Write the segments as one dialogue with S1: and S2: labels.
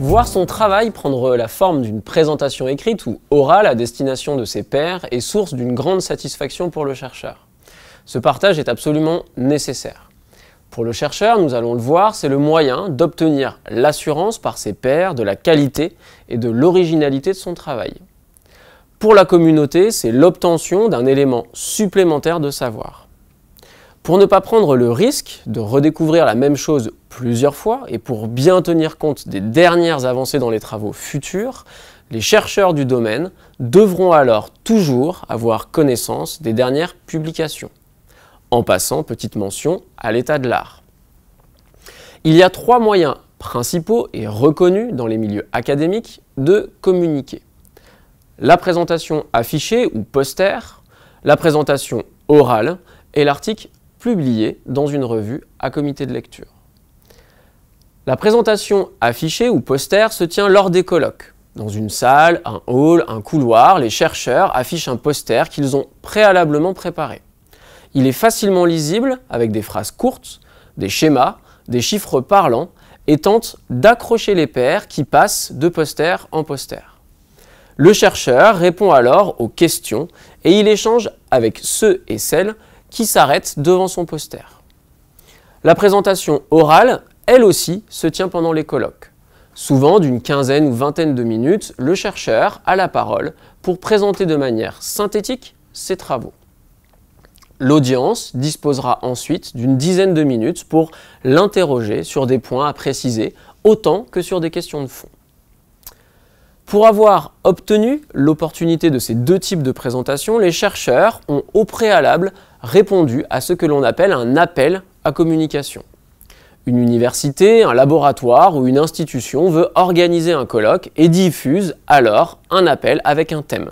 S1: Voir son travail prendre la forme d'une présentation écrite ou orale à destination de ses pairs est source d'une grande satisfaction pour le chercheur. Ce partage est absolument nécessaire. Pour le chercheur, nous allons le voir, c'est le moyen d'obtenir l'assurance par ses pairs de la qualité et de l'originalité de son travail. Pour la communauté, c'est l'obtention d'un élément supplémentaire de savoir. Pour ne pas prendre le risque de redécouvrir la même chose plusieurs fois et pour bien tenir compte des dernières avancées dans les travaux futurs, les chercheurs du domaine devront alors toujours avoir connaissance des dernières publications, en passant petite mention à l'état de l'art. Il y a trois moyens principaux et reconnus dans les milieux académiques de communiquer. La présentation affichée ou poster, la présentation orale et l'article publié dans une revue à comité de lecture. La présentation affichée ou poster se tient lors des colloques. Dans une salle, un hall, un couloir, les chercheurs affichent un poster qu'ils ont préalablement préparé. Il est facilement lisible avec des phrases courtes, des schémas, des chiffres parlants et tente d'accrocher les paires qui passent de poster en poster. Le chercheur répond alors aux questions et il échange avec ceux et celles qui s'arrête devant son poster. La présentation orale, elle aussi, se tient pendant les colloques. Souvent d'une quinzaine ou vingtaine de minutes, le chercheur a la parole pour présenter de manière synthétique ses travaux. L'audience disposera ensuite d'une dizaine de minutes pour l'interroger sur des points à préciser autant que sur des questions de fond. Pour avoir obtenu l'opportunité de ces deux types de présentations, les chercheurs ont au préalable répondu à ce que l'on appelle un appel à communication. Une université, un laboratoire ou une institution veut organiser un colloque et diffuse alors un appel avec un thème.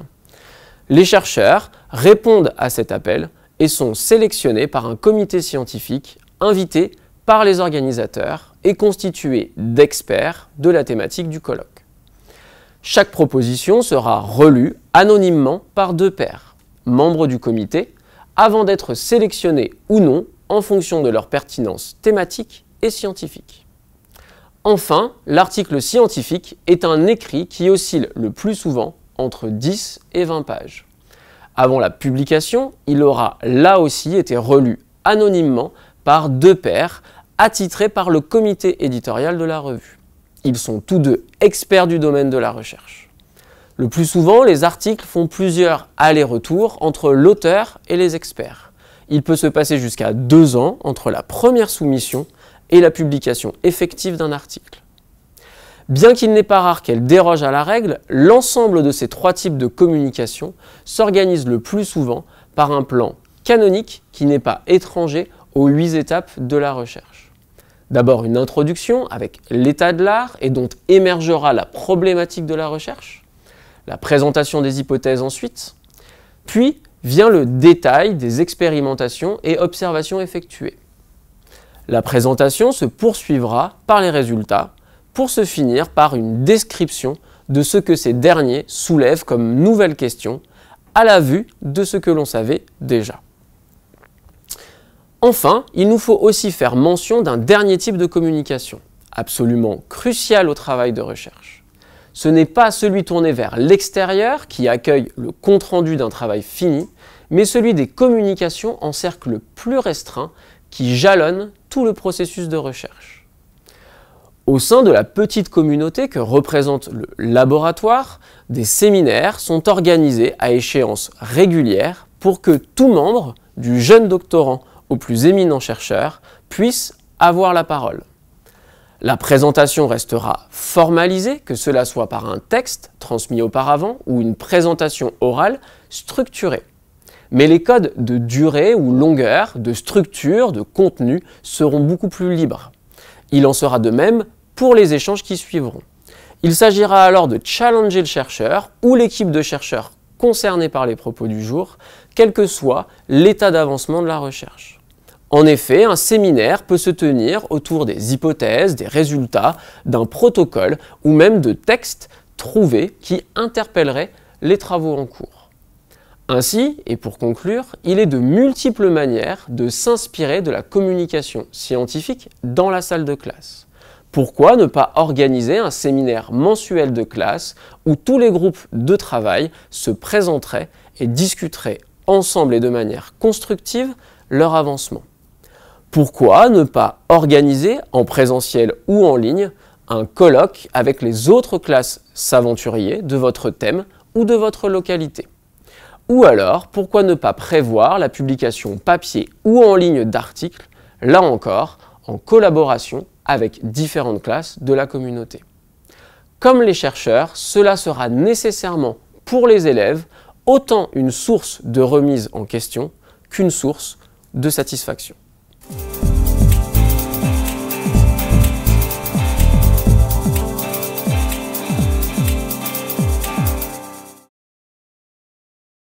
S1: Les chercheurs répondent à cet appel et sont sélectionnés par un comité scientifique invité par les organisateurs et constitué d'experts de la thématique du colloque. Chaque proposition sera relue anonymement par deux pairs, membres du comité, avant d'être sélectionnés ou non en fonction de leur pertinence thématique et scientifique. Enfin, l'article scientifique est un écrit qui oscille le plus souvent entre 10 et 20 pages. Avant la publication, il aura là aussi été relu anonymement par deux pairs, attitrés par le comité éditorial de la revue. Ils sont tous deux experts du domaine de la recherche. Le plus souvent, les articles font plusieurs allers-retours entre l'auteur et les experts. Il peut se passer jusqu'à deux ans entre la première soumission et la publication effective d'un article. Bien qu'il n'est pas rare qu'elle déroge à la règle, l'ensemble de ces trois types de communication s'organise le plus souvent par un plan canonique qui n'est pas étranger aux huit étapes de la recherche. D'abord une introduction avec l'état de l'art et dont émergera la problématique de la recherche, la présentation des hypothèses ensuite, puis vient le détail des expérimentations et observations effectuées. La présentation se poursuivra par les résultats pour se finir par une description de ce que ces derniers soulèvent comme nouvelles questions, à la vue de ce que l'on savait déjà. Enfin, il nous faut aussi faire mention d'un dernier type de communication, absolument crucial au travail de recherche. Ce n'est pas celui tourné vers l'extérieur qui accueille le compte-rendu d'un travail fini, mais celui des communications en cercle plus restreint qui jalonne tout le processus de recherche. Au sein de la petite communauté que représente le laboratoire, des séminaires sont organisés à échéance régulière pour que tout membre, du jeune doctorant aux plus éminents chercheurs puissent avoir la parole. La présentation restera formalisée, que cela soit par un texte transmis auparavant ou une présentation orale structurée. Mais les codes de durée ou longueur, de structure, de contenu seront beaucoup plus libres. Il en sera de même pour les échanges qui suivront. Il s'agira alors de challenger le chercheur ou l'équipe de chercheurs concernés par les propos du jour, quel que soit l'état d'avancement de la recherche. En effet, un séminaire peut se tenir autour des hypothèses, des résultats, d'un protocole ou même de textes trouvés qui interpelleraient les travaux en cours. Ainsi, et pour conclure, il est de multiples manières de s'inspirer de la communication scientifique dans la salle de classe. Pourquoi ne pas organiser un séminaire mensuel de classe où tous les groupes de travail se présenteraient et discuteraient ensemble et de manière constructive leur avancement pourquoi ne pas organiser en présentiel ou en ligne un colloque avec les autres classes s'aventuriers de votre thème ou de votre localité Ou alors, pourquoi ne pas prévoir la publication papier ou en ligne d'articles, là encore, en collaboration avec différentes classes de la communauté Comme les chercheurs, cela sera nécessairement pour les élèves autant une source de remise en question qu'une source de satisfaction.